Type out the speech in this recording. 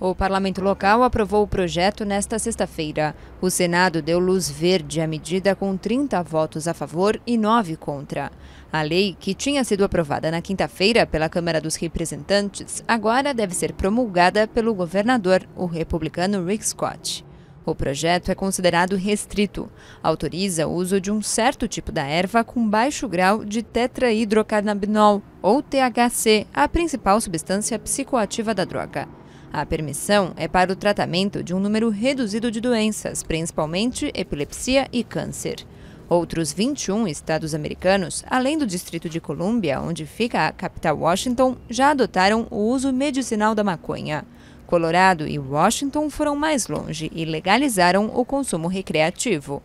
O parlamento local aprovou o projeto nesta sexta-feira. O Senado deu luz verde à medida com 30 votos a favor e 9 contra. A lei, que tinha sido aprovada na quinta-feira pela Câmara dos Representantes, agora deve ser promulgada pelo governador, o republicano Rick Scott. O projeto é considerado restrito. Autoriza o uso de um certo tipo da erva com baixo grau de tetrahidrocannabinol, ou THC, a principal substância psicoativa da droga. A permissão é para o tratamento de um número reduzido de doenças, principalmente epilepsia e câncer. Outros 21 estados americanos, além do Distrito de Colômbia, onde fica a capital Washington, já adotaram o uso medicinal da maconha. Colorado e Washington foram mais longe e legalizaram o consumo recreativo.